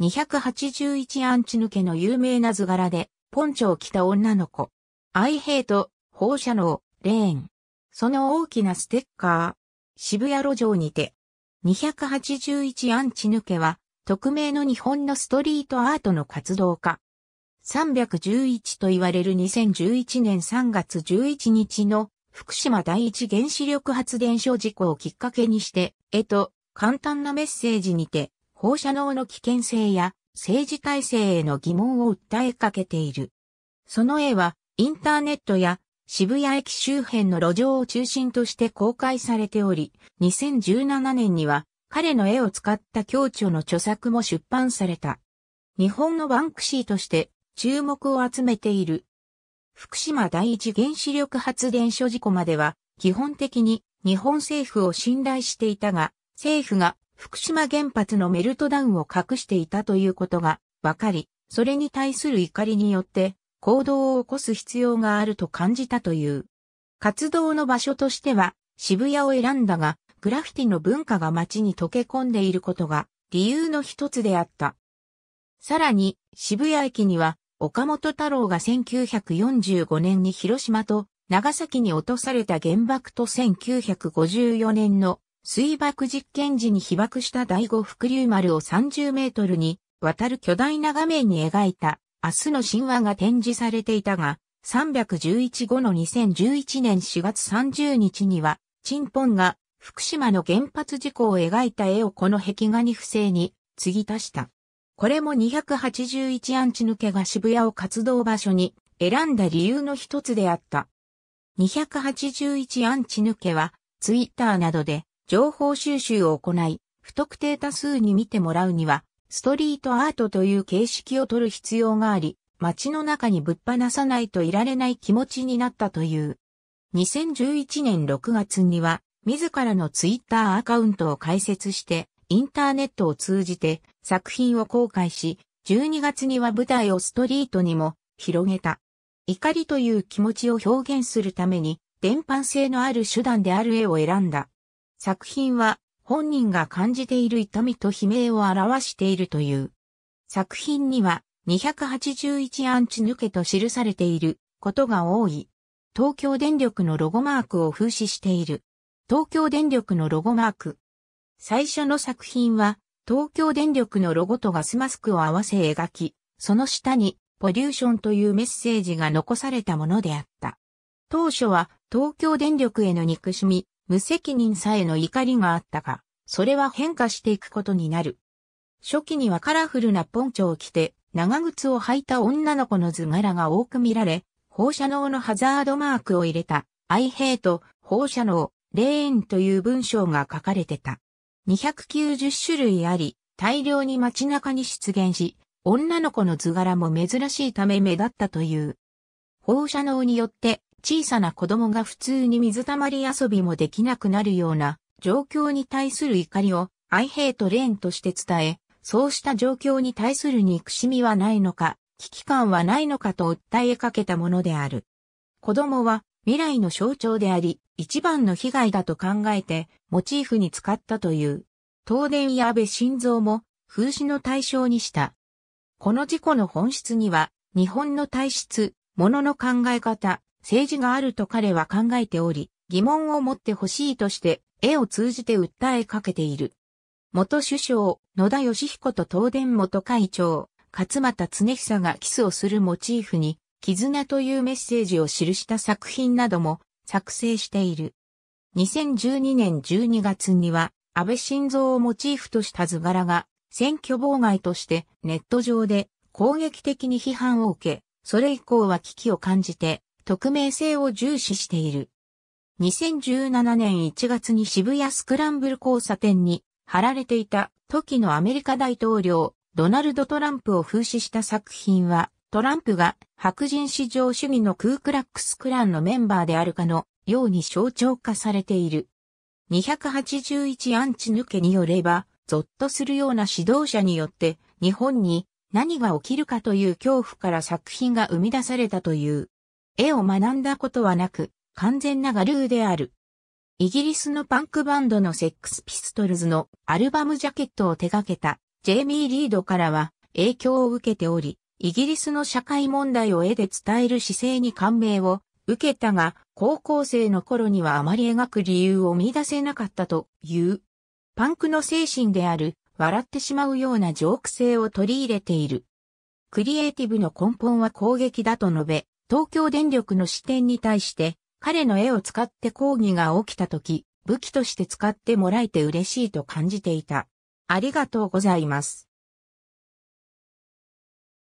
281アンチ抜けの有名な図柄で、ポンチョを着た女の子。アイヘイト、放射能、レーン。その大きなステッカー。渋谷路上にて。281アンチ抜けは、匿名の日本のストリートアートの活動家。311と言われる2011年3月11日の福島第一原子力発電所事故をきっかけにして、絵と簡単なメッセージにて放射能の危険性や政治体制への疑問を訴えかけている。その絵はインターネットや渋谷駅周辺の路上を中心として公開されており、2017年には彼の絵を使った協調の著作も出版された。日本のバンクシーとして注目を集めている。福島第一原子力発電所事故までは基本的に日本政府を信頼していたが、政府が福島原発のメルトダウンを隠していたということが分かり、それに対する怒りによって行動を起こす必要があると感じたという。活動の場所としては渋谷を選んだが、グラフィティの文化が街に溶け込んでいることが理由の一つであった。さらに渋谷駅には岡本太郎が1945年に広島と長崎に落とされた原爆と1954年の水爆実験時に被爆した第五福竜丸を30メートルに渡る巨大な画面に描いた明日の神話が展示されていたが、311後の2011年4月30日には、チンポンが福島の原発事故を描いた絵をこの壁画に不正に継ぎ足した。これも281アンチ抜けが渋谷を活動場所に選んだ理由の一つであった。281アンチ抜けは、ツイッターなどで情報収集を行い、不特定多数に見てもらうには、ストリートアートという形式を取る必要があり、街の中にぶっ放さないといられない気持ちになったという。2011年6月には、自らのツイッターアカウントを開設して、インターネットを通じて作品を公開し、12月には舞台をストリートにも広げた。怒りという気持ちを表現するために、伝播性のある手段である絵を選んだ。作品は本人が感じている痛みと悲鳴を表しているという。作品には281アンチ抜けと記されていることが多い。東京電力のロゴマークを風刺している。東京電力のロゴマーク。最初の作品は東京電力のロゴとガスマスクを合わせ描き、その下にポリューションというメッセージが残されたものであった。当初は東京電力への憎しみ、無責任さえの怒りがあったが、それは変化していくことになる。初期にはカラフルなポンチョを着て、長靴を履いた女の子の図柄が多く見られ、放射能のハザードマークを入れた、アイヘイト、放射能、レーンという文章が書かれてた。290種類あり、大量に街中に出現し、女の子の図柄も珍しいため目立ったという。放射能によって小さな子供が普通に水たまり遊びもできなくなるような状況に対する怒りを愛兵とレーンとして伝え、そうした状況に対する憎しみはないのか、危機感はないのかと訴えかけたものである。子供は未来の象徴であり、一番の被害だと考えて、モチーフに使ったという。東電や安倍晋三も、風刺の対象にした。この事故の本質には、日本の体質、物の考え方、政治があると彼は考えており、疑問を持ってほしいとして、絵を通じて訴えかけている。元首相、野田義彦と東電元会長、勝俣恒久がキスをするモチーフに、絆というメッセージを記した作品なども作成している。2012年12月には、安倍晋三をモチーフとした図柄が、選挙妨害としてネット上で攻撃的に批判を受け、それ以降は危機を感じて、匿名性を重視している。2017年1月に渋谷スクランブル交差点に貼られていた時のアメリカ大統領ドナルド・トランプを風刺した作品はトランプが白人至上主義のクークラックスクランのメンバーであるかのように象徴化されている。281アンチ抜けによれば、ゾッとするような指導者によって日本に何が起きるかという恐怖から作品が生み出されたという。絵を学んだことはなく、完全なルーである。イギリスのパンクバンドのセックスピストルズのアルバムジャケットを手掛けたジェイミー・リードからは影響を受けており、イギリスの社会問題を絵で伝える姿勢に感銘を受けたが、高校生の頃にはあまり描く理由を見出せなかったという。パンクの精神である、笑ってしまうようなジョーク性を取り入れている。クリエイティブの根本は攻撃だと述べ、東京電力の視点に対して彼の絵を使って抗議が起きた時、武器として使ってもらえて嬉しいと感じていた。ありがとうございます。